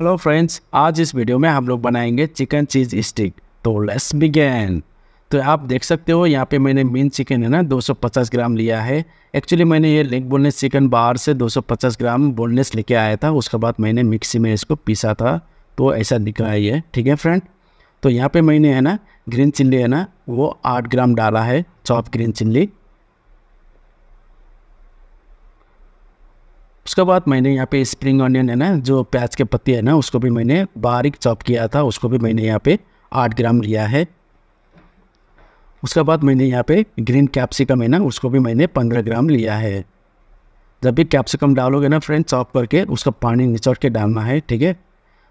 hello friends आज इस video में हम लोग बनाएंगे चिकन चीज स्टिक तो लेट्स बिगेन तो आप देख सकते हो यहाँ पे मैंने मीन चिकन है ना 250 ग्राम लिया है एक्चुअली मैंने ये लेग बोनलेस चिकन बाहर से 250 ग्राम बोनलेस लेके आया था उसके बाद मैंने मिक्सी में इसको पीसा था तो ऐसा दिख रहा है ये ठीक है फ्रेंड तो यहाँ पर मैंने है ना ग्रीन चिल्ली है ना वो आठ ग्राम डाला है चॉप ग्रीन चिल्ली उसके बाद मैंने यहाँ पे स्प्रिंग ऑनियन है ना जो प्याज के पत्ते है ना उसको भी मैंने बारीक चॉप किया था उसको भी मैंने यहाँ पे आठ ग्राम लिया है उसके बाद मैंने यहाँ पे ग्रीन कैप्सिकम है ना उसको भी मैंने पंद्रह ग्राम लिया है जब भी कैप्सिकम डालोगे ना फ्रेंड चॉप करके उसका पानी निचोड़ के डालना है ठीक है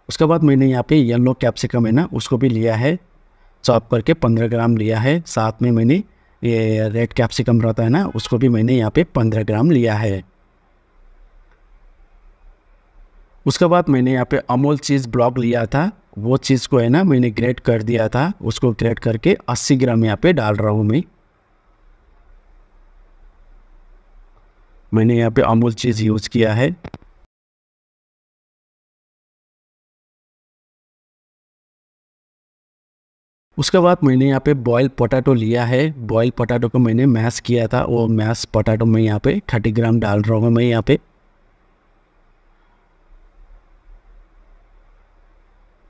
उसके बाद मैंने यहाँ पे येलो कैप्सिकम है ना उसको भी लिया है चॉप करके पंद्रह ग्राम लिया है साथ में मैंने ये रेड कैप्सिकम रहता है ना उसको भी मैंने यहाँ पे पंद्रह ग्राम लिया है उसके बाद मैंने यहाँ पे अमूल चीज़ ब्लॉक लिया था वो चीज़ को है ना मैंने ग्रेट कर दिया था उसको ग्रेट करके 80 ग्राम यहाँ पे डाल रहा हूँ मैं मैंने यहाँ पे अमूल चीज़ यूज़ किया है उसके बाद मैंने यहाँ पे बॉयल पोटैटो लिया है बॉयल पोटैटो को मैंने मैश किया था वो मैश पोटैटो मैं यहाँ पे 30 ग्राम डाल रहा हूँ मैं यहाँ पे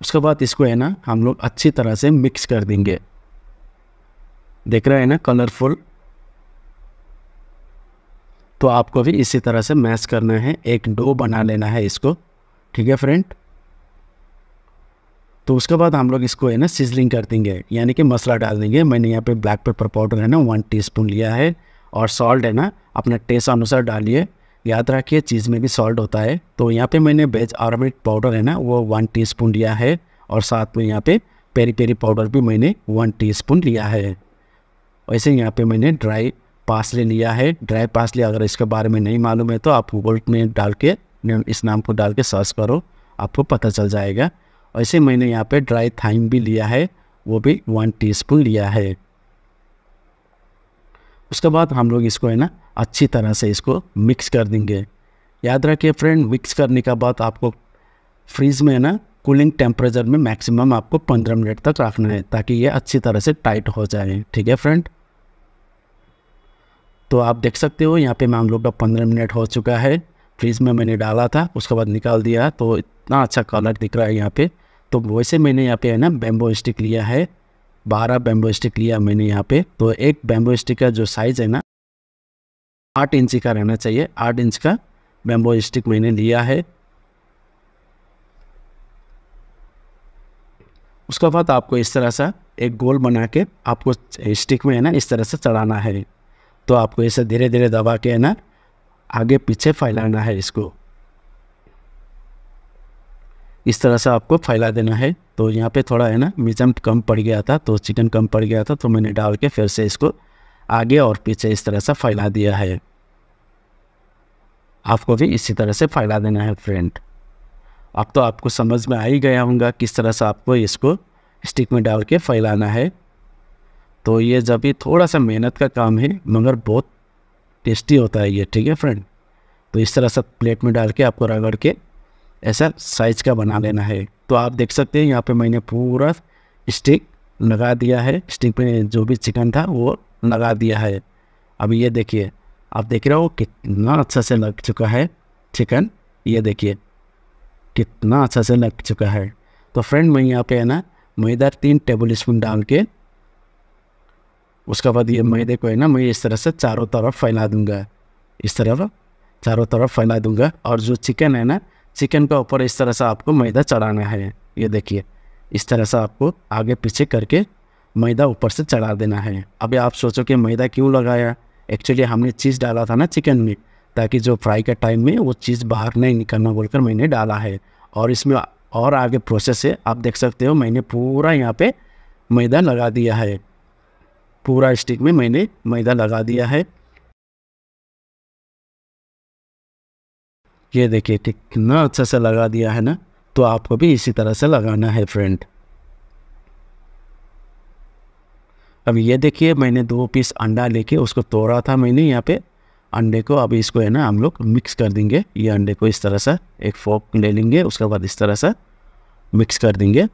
उसके बाद इसको है ना हम लोग अच्छी तरह से मिक्स कर देंगे देख रहे हैं ना कलरफुल तो आपको भी इसी तरह से मैश करना है एक डो बना लेना है इसको ठीक है फ्रेंड तो उसके बाद हम लोग इसको है ना सीजलिंग कर देंगे यानी कि मसाला डाल देंगे मैंने यहाँ पे ब्लैक पेपर पाउडर है ना वन टीस्पून लिया है और सॉल्ट है ना अपने टेस्ट अनुसार डालिए याद रखिए चीज़ में भी सॉल्ट होता है तो यहाँ पे मैंने वेज आर्मिट पाउडर है ना वो वन टीस्पून लिया है और साथ में यहाँ पे पेरी पेरी पाउडर भी मैंने वन टीस्पून लिया है वैसे यहाँ पे मैंने ड्राई पासले लिया है ड्राई पासले अगर इसके बारे में नहीं मालूम है तो आप गूगल में डाल के इस नाम को डाल के सर्च करो आपको पता चल जाएगा वैसे मैंने यहाँ पे ड्राई थाइम भी लिया है वो भी वन स्पून लिया है उसके बाद हम लोग इसको है ना अच्छी तरह से इसको मिक्स कर देंगे याद रखिए फ्रेंड मिक्स करने के बाद आपको फ्रीज़ में है ना कूलिंग टेम्परेचर में मैक्सिमम आपको 15 मिनट तक रखना है ताकि ये अच्छी तरह से टाइट हो जाए ठीक है फ्रेंड तो आप देख सकते हो यहाँ पे मैं हम लोग का पंद्रह मिनट हो चुका है फ्रिज में मैंने डाला था उसके बाद निकाल दिया तो इतना अच्छा कलर दिख रहा है यहाँ पे तो वैसे मैंने यहाँ पे है ना बेम्बो स्टिक लिया है बारह बैम्बो स्टिक लिया मैंने यहाँ पे तो एक बैम्बो स्टिक का जो साइज़ है ना आठ इंच का रहना चाहिए आठ इंच का बैम्बो स्टिक मैंने लिया है उसके बाद आपको इस तरह सा एक गोल बना के आपको स्टिक में है ना इस तरह से चढ़ाना है तो आपको ऐसे धीरे धीरे दबा के है ना आगे पीछे फैलाना है इसको इस तरह से आपको फैला देना है तो यहाँ पे थोड़ा है ना मिजम कम पड़ गया था तो चिकन कम पड़ गया था तो मैंने डाल के फिर से इसको आगे और पीछे इस तरह से फैला दिया है आपको भी इसी तरह से फैला देना है फ्रेंड अब तो आपको समझ में आ ही गया होगा किस तरह से आपको इसको स्टिक में डाल के फैलाना है तो ये जब भी थोड़ा सा मेहनत का काम है मगर बहुत टेस्टी होता है ये ठीक है फ्रेंड तो इस तरह से प्लेट में डाल के आपको रगड़ के ऐसा साइज का बना लेना है तो आप देख सकते हैं यहाँ पे मैंने पूरा स्टिक लगा दिया है स्टिक पे जो भी चिकन था वो लगा दिया है अब ये देखिए आप देख रहे हो कितना अच्छा से लग चुका है चिकन ये देखिए कितना अच्छा से लग चुका है तो फ्रेंड मैं यहाँ पे है ना मैदा तीन टेबल स्पून डाल के उसके बाद ये मैदे को है ना मैं इस तरह से चारों तरफ फैला दूंगा इस तरह चारों तरफ फैला दूंगा और जो चिकन है ना चिकन के ऊपर इस तरह से आपको मैदा चढ़ाना है ये देखिए इस तरह से आपको आगे पीछे करके मैदा ऊपर से चढ़ा देना है अभी आप सोचो कि मैदा क्यों लगाया एक्चुअली हमने चीज़ डाला था ना चिकन में ताकि जो फ्राई के टाइम में वो चीज़ बाहर नहीं निकलना बोलकर मैंने डाला है और इसमें और आगे प्रोसेस है आप देख सकते हो मैंने पूरा यहाँ पे मैदा लगा दिया है पूरा स्टिक में मैंने मैदा लगा दिया है ये देखिए कितना अच्छा से लगा दिया है ना तो आपको भी इसी तरह से लगाना है फ्रेंड अब ये देखिए मैंने दो पीस अंडा लेके उसको तोड़ा था मैंने यहाँ पे अंडे को अब इसको है ना हम लोग मिक्स कर देंगे ये अंडे को इस तरह से एक फोक ले लेंगे उसके बाद इस तरह से मिक्स कर देंगे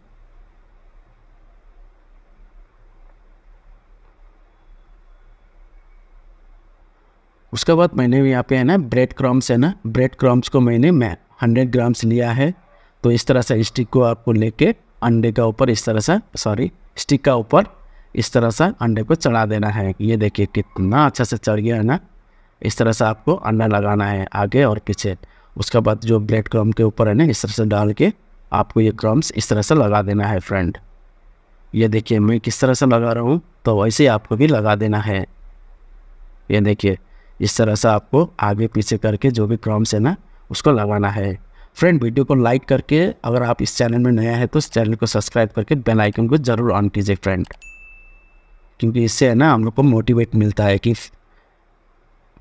उसके बाद मैंने यहाँ पे है ना ब्रेड क्रम्स है ना ब्रेड क्रम्स को मैंने मैं हंड्रेड ग्राम्स लिया है तो इस तरह से स्टिक को आपको लेके अंडे का ऊपर इस तरह से सॉरी स्टिक का ऊपर इस तरह से अंडे को चढ़ा देना है ये देखिए कितना अच्छा से चढ़ गया है ना इस तरह से आपको अंडा लगाना है आगे और पीछे उसके बाद जो ब्रेड क्रम के ऊपर है ना इस तरह से डाल के आपको ये क्रम्स इस तरह से लगा देना है फ्रेंड ये देखिए मैं किस तरह से लगा रहा हूँ तो वैसे ही आपको भी लगा देना है ये देखिए इस तरह से आपको आगे पीछे करके जो भी क्रम्स है ना उसको लगाना है फ्रेंड वीडियो को लाइक करके अगर आप इस चैनल में नया है तो इस चैनल को सब्सक्राइब करके बेल आइकन को ज़रूर ऑन कीजिए फ्रेंड क्योंकि इससे है ना हम लोग को मोटिवेट मिलता है कि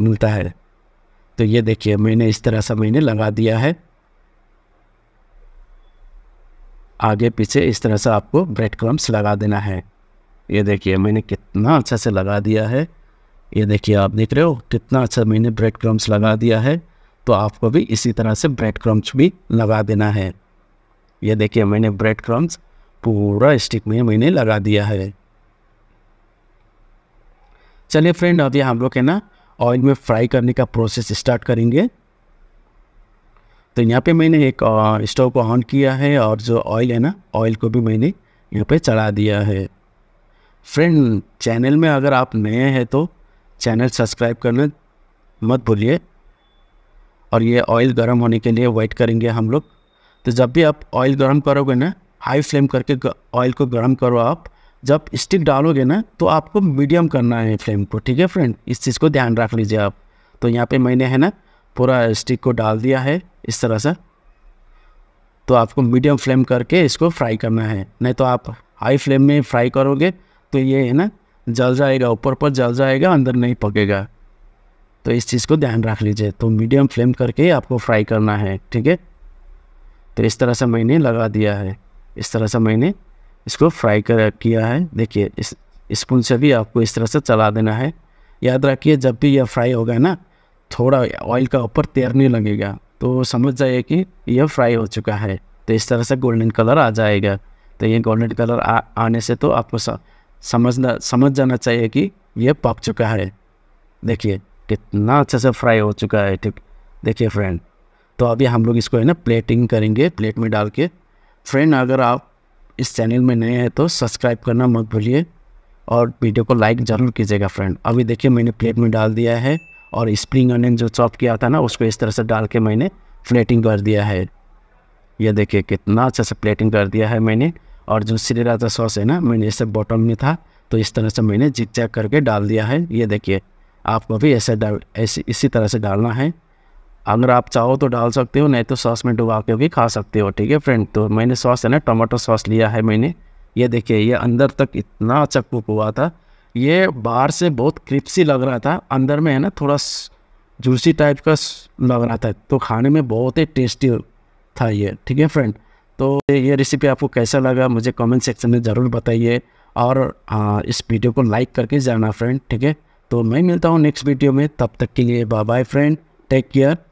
मिलता है तो ये देखिए मैंने इस तरह से मैंने लगा दिया है आगे पीछे इस तरह से आपको ब्रेड क्रम्स लगा देना है ये देखिए मैंने कितना अच्छा से लगा दिया है ये देखिए आप देख रहे हो कितना अच्छा मैंने ब्रेड क्रम्स लगा दिया है तो आपको भी इसी तरह से ब्रेड क्रम्स भी लगा देना है ये देखिए मैंने ब्रेड क्रम्स पूरा स्टिक में मैंने लगा दिया है चलिए फ्रेंड अभी हम लोग है ना ऑयल में फ्राई करने का प्रोसेस स्टार्ट करेंगे तो यहाँ पे मैंने एक स्टोव को ऑन किया है और जो ऑयल है ना ऑयल को भी मैंने यहाँ पे चढ़ा दिया है फ्रेंड चैनल में अगर आप नए हैं तो चैनल सब्सक्राइब लें मत भूलिए और ये ऑयल गर्म होने के लिए वेट करेंगे हम लोग तो जब भी आप ऑयल गर्म करोगे ना हाई फ्लेम करके ऑयल को गर्म करो आप जब स्टिक डालोगे ना तो आपको मीडियम करना है फ्लेम को ठीक है फ्रेंड इस चीज़ को ध्यान रख लीजिए आप तो यहाँ पे मैंने है ना पूरा स्टिक को डाल दिया है इस तरह से तो आपको मीडियम फ्लेम करके इसको फ्राई करना है नहीं तो आप हाई फ्लेम में फ्राई करोगे तो ये है ना जल जाएगा ऊपर पर जल जाएगा अंदर नहीं पकेगा तो इस चीज़ को ध्यान रख लीजिए तो मीडियम फ्लेम करके आपको फ्राई करना है ठीक है तो इस तरह से मैंने लगा दिया है इस तरह से मैंने इसको फ्राई कर किया है देखिए इस स्पून से भी आपको इस तरह से चला देना है याद रखिए जब भी यह फ्राई होगा ना थोड़ा ऑयल का ऊपर तैरने लगेगा तो समझ जाइए कि यह फ्राई हो चुका है तो इस तरह से गोल्डन कलर आ जाएगा तो ये गोल्डन कलर आ, आने से तो आपको समझना समझ जाना चाहिए कि ये पक चुका है देखिए कितना अच्छे से फ्राई हो चुका है ठीक देखिए फ्रेंड तो अभी हम लोग इसको है ना प्लेटिंग करेंगे प्लेट में डाल के फ्रेंड अगर आप इस चैनल में नए हैं तो सब्सक्राइब करना मत भूलिए और वीडियो को लाइक ज़रूर कीजिएगा फ्रेंड अभी देखिए मैंने प्लेट में डाल दिया है और स्प्रिंग अनियन जो चॉप किया था ना उसको इस तरह से डाल के मैंने प्लेटिंग कर दिया है ये देखिए कितना अच्छे से प्लेटिंग कर दिया है मैंने और जो श्री राजा सॉस है ना मैंने इसे बॉटम में था तो इस तरह से मैंने जिक करके डाल दिया है ये देखिए आपको भी ऐसे डाल ऐसे इसी तरह से डालना है अगर आप चाहो तो डाल सकते हो नहीं तो सॉस में डुबा के भी खा सकते हो ठीक है फ्रेंड तो मैंने सॉस है ना टमाटो सॉस लिया है मैंने ये देखिए ये अंदर तक इतना कुक हुआ था ये बाहर से बहुत क्रिप्सी लग रहा था अंदर में है ना थोड़ा जूसी टाइप का लग रहा था तो खाने में बहुत ही टेस्टी था ये ठीक है फ्रेंड तो ये रेसिपी आपको कैसा लगा मुझे कमेंट सेक्शन में ज़रूर बताइए और आ, हाँ, इस वीडियो को लाइक करके जाना फ्रेंड ठीक है तो मैं मिलता हूँ नेक्स्ट वीडियो में तब तक के लिए bye bye friend take care